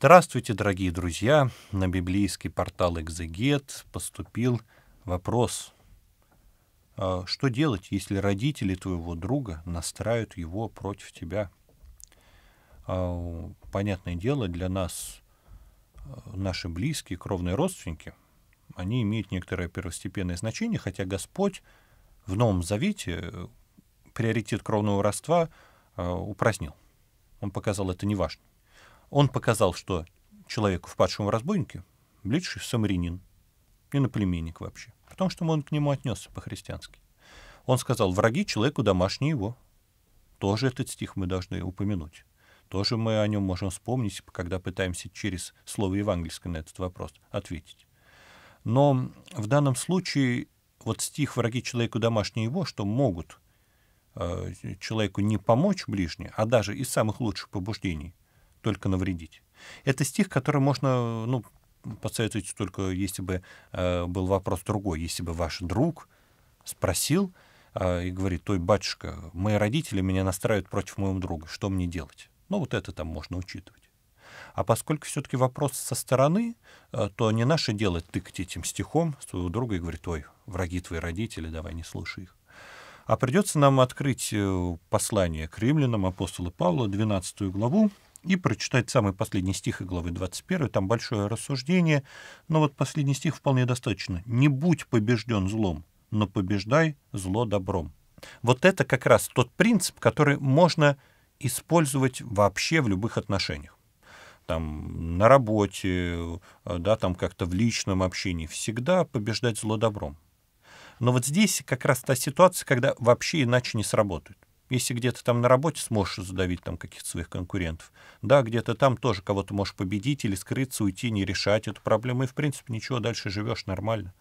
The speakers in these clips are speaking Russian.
Здравствуйте, дорогие друзья! На библейский портал «Экзегет» поступил вопрос. А, что делать, если родители твоего друга настраивают его против тебя? А, понятное дело, для нас а, наши близкие, кровные родственники, они имеют некоторое первостепенное значение, хотя Господь в Новом Завете э, приоритет кровного родства упразднил. Он показал это не важно. Он показал, что человеку, впадшему в разбойники, ближайший самарянин, иноплеменник вообще, потому что он к нему отнесся по-христиански. Он сказал, враги человеку домашние его. Тоже этот стих мы должны упомянуть. Тоже мы о нем можем вспомнить, когда пытаемся через слово евангельское на этот вопрос ответить. Но в данном случае вот стих «враги человеку домашние его», что могут э, человеку не помочь ближние, а даже из самых лучших побуждений только навредить. Это стих, который можно ну, посоветовать только, если бы э, был вопрос другой. Если бы ваш друг спросил э, и говорит, той батюшка, мои родители меня настраивают против моего друга, что мне делать? Ну, вот это там можно учитывать. А поскольку все-таки вопрос со стороны, э, то не наше дело тыкать этим стихом своего друга и говорить, ой, враги твои родители, давай не слушай их. А придется нам открыть э, послание к римлянам апостола Павла, 12 главу, и прочитать самый последний стих и главы 21, там большое рассуждение, но вот последний стих вполне достаточно. «Не будь побежден злом, но побеждай зло добром». Вот это как раз тот принцип, который можно использовать вообще в любых отношениях там, на работе, да, там как-то в личном общении, всегда побеждать зло добром. Но вот здесь как раз та ситуация, когда вообще иначе не сработает. Если где-то там на работе сможешь задавить там каких-то своих конкурентов, да, где-то там тоже кого-то можешь победить или скрыться, уйти, не решать эту проблему, и, в принципе, ничего, дальше живешь нормально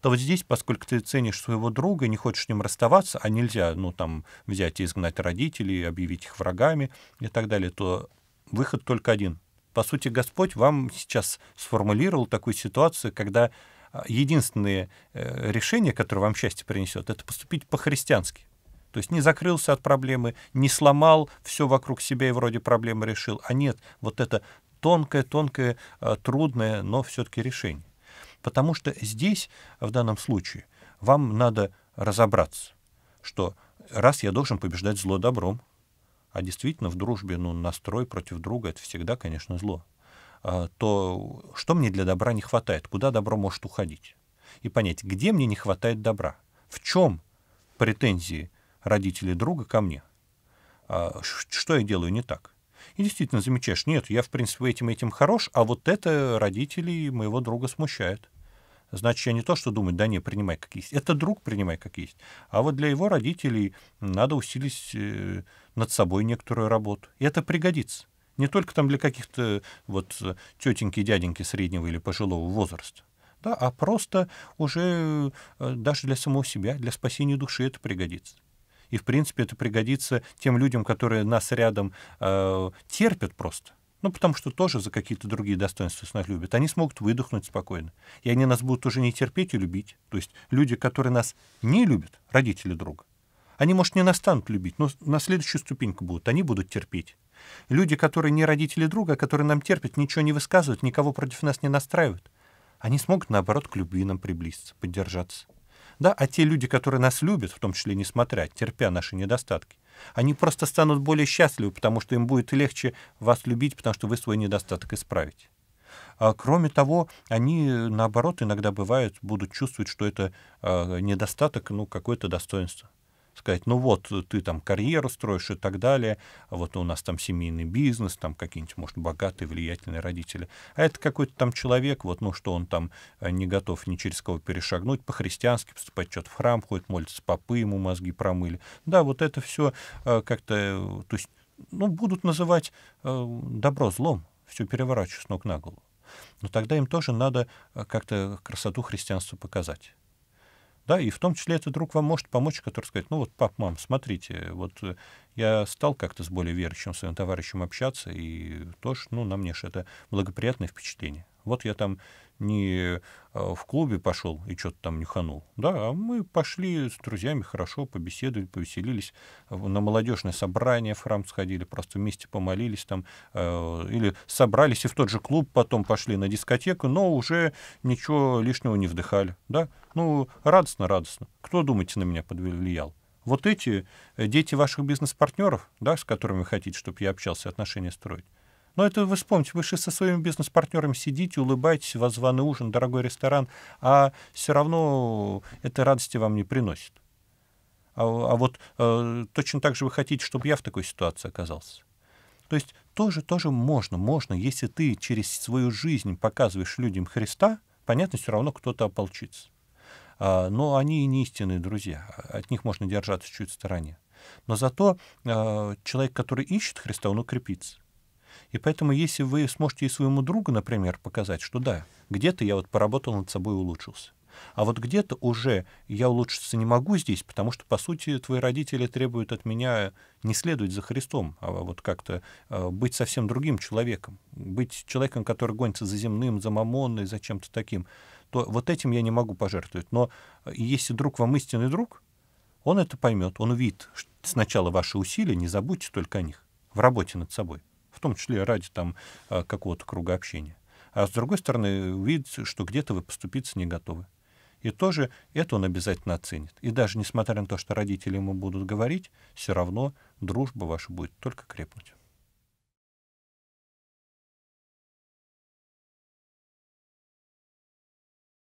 то вот здесь, поскольку ты ценишь своего друга, не хочешь с ним расставаться, а нельзя, ну, там, взять и изгнать родителей, объявить их врагами и так далее, то выход только один. По сути, Господь вам сейчас сформулировал такую ситуацию, когда а, единственное э, решение, которое вам счастье принесет, это поступить по-христиански. То есть не закрылся от проблемы, не сломал все вокруг себя и вроде проблемы решил. А нет, вот это тонкое-тонкое, а, трудное, но все-таки решение. Потому что здесь, в данном случае, вам надо разобраться, что раз я должен побеждать зло добром, а действительно в дружбе ну, настрой против друга — это всегда, конечно, зло, а, то что мне для добра не хватает, куда добро может уходить? И понять, где мне не хватает добра, в чем претензии родителей друга ко мне. А что я делаю не так? И действительно замечаешь, нет, я, в принципе, этим этим хорош, а вот это родителей моего друга смущает. Значит, я не то, что думаю, да не, принимай как есть. Это друг принимай как есть. А вот для его родителей надо усилить э, над собой некоторую работу. И это пригодится. Не только там для каких-то вот тетеньки, дяденьки среднего или пожилого возраста. Да, а просто уже э, даже для самого себя, для спасения души это пригодится. И, в принципе, это пригодится тем людям, которые нас рядом э, терпят просто. Ну, потому что тоже за какие-то другие достоинства нас любят. Они смогут выдохнуть спокойно. И они нас будут уже не терпеть и любить. То есть люди, которые нас не любят, родители друга, они, может, не настанут любить, но на следующую ступеньку будут. Они будут терпеть. Люди, которые не родители друга, а которые нам терпят, ничего не высказывают, никого против нас не настраивают, они смогут, наоборот, к любви нам приблизиться, поддержаться. Да, а те люди, которые нас любят, в том числе несмотря, терпя наши недостатки, они просто станут более счастливы, потому что им будет легче вас любить, потому что вы свой недостаток исправите. А кроме того, они, наоборот, иногда бывают, будут чувствовать, что это э, недостаток, ну, какое-то достоинство сказать, ну вот, ты там карьеру строишь и так далее, а вот у нас там семейный бизнес, там какие-нибудь, может, богатые, влиятельные родители. А это какой-то там человек, вот, ну что, он там э, не готов ни через кого перешагнуть, по-христиански поступать, что-то в храм ходит, молится, попы ему мозги промыли. Да, вот это все э, как-то, э, то есть, ну, будут называть добро злом, все переворачивают с ног на голову. Но тогда им тоже надо как-то красоту христианства показать. Да, и в том числе этот друг вам может помочь, который скажет, ну вот, пап, мам, смотрите, вот э, я стал как-то с более верующим своим товарищем общаться, и тоже, ну, на мне же это благоприятное впечатление. Вот я там не а, в клубе пошел и что-то там нюханул. Да, а мы пошли с друзьями хорошо, побеседовали, повеселились, на молодежное собрание в храм сходили, просто вместе помолились там, а, или собрались и в тот же клуб потом пошли на дискотеку, но уже ничего лишнего не вдыхали. Да, ну, радостно-радостно. Кто, думаете, на меня подвлиял? Вот эти э, дети ваших бизнес-партнеров, да, с которыми вы хотите, чтобы я общался, отношения строить. Но это вы вспомните, вы же со своим бизнес-партнером сидите, улыбаетесь, у вас званый ужин, дорогой ресторан, а все равно это радости вам не приносит. А, а вот э, точно так же вы хотите, чтобы я в такой ситуации оказался. То есть тоже, тоже можно, можно, если ты через свою жизнь показываешь людям Христа, понятно, все равно кто-то ополчится. А, но они и не истинные друзья, от них можно держаться чуть в стороне. Но зато э, человек, который ищет Христа, он укрепится. И поэтому, если вы сможете и своему другу, например, показать, что да, где-то я вот поработал над собой и улучшился. А вот где-то уже я улучшиться не могу здесь, потому что, по сути, твои родители требуют от меня не следовать за Христом, а вот как-то а, быть совсем другим человеком, быть человеком, который гонится за земным, за мамонной, за чем-то таким, то вот этим я не могу пожертвовать. Но если друг вам истинный друг, он это поймет, он увидит сначала ваши усилия, не забудьте только о них, в работе над собой в том числе ради там, а, какого-то круга общения. А с другой стороны, увидите, что где-то вы поступиться не готовы. И тоже это он обязательно оценит. И даже несмотря на то, что родители ему будут говорить, все равно дружба ваша будет только крепнуть.